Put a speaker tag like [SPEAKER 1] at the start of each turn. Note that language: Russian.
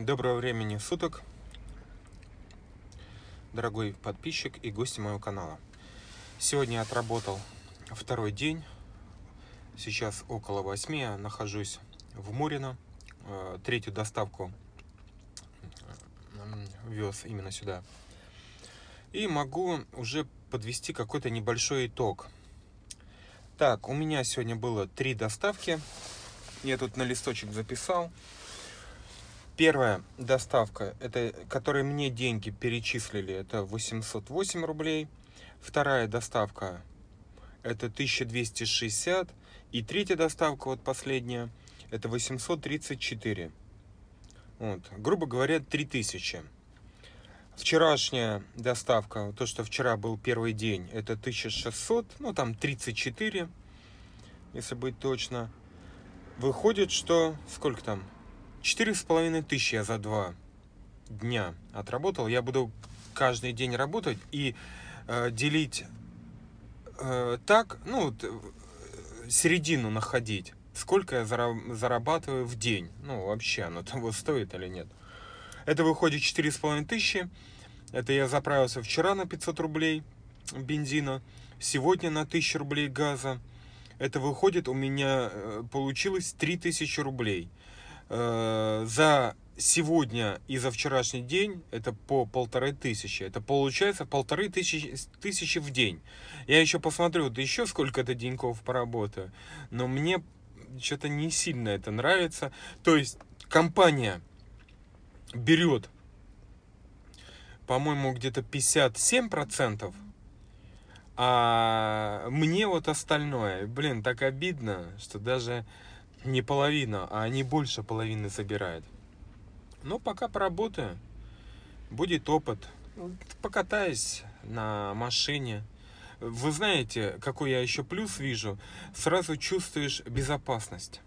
[SPEAKER 1] Доброго времени суток, дорогой подписчик и гости моего канала. Сегодня я отработал второй день, сейчас около восьми я нахожусь в Мурино. Э, третью доставку вез именно сюда. И могу уже подвести какой-то небольшой итог. Так, у меня сегодня было три доставки. Я тут на листочек записал. Первая доставка, это, которой мне деньги перечислили, это 808 рублей. Вторая доставка это 1260. И третья доставка, вот последняя, это 834. Вот, грубо говоря, 3000. Вчерашняя доставка, то, что вчера был первый день, это 1600, ну там 34, если быть точно. Выходит, что сколько там? Четыре с половиной тысячи я за два дня отработал. Я буду каждый день работать и э, делить э, так, ну, вот, э, середину находить. Сколько я зара- зарабатываю в день. Ну, вообще, оно того стоит или нет. Это выходит четыре с половиной тысячи. Это я заправился вчера на 500 рублей бензина, сегодня на 1000 рублей газа. Это выходит, у меня э, получилось 3000 рублей. Э, за сегодня и за вчерашний день это по полторы тысячи. Это получается полторы тысячи, тысячи в день. Я еще посмотрю, да еще сколько это деньков поработаю. Но мне что-то не сильно это нравится. То есть компания берет, по-моему, где-то 57%, а мне вот остальное. Блин, так обидно, что даже не половина, а они больше половины собирают. Но пока поработаю, будет опыт. Покатаюсь на машине. Вы знаете, какой я еще плюс вижу? Сразу чувствуешь безопасность.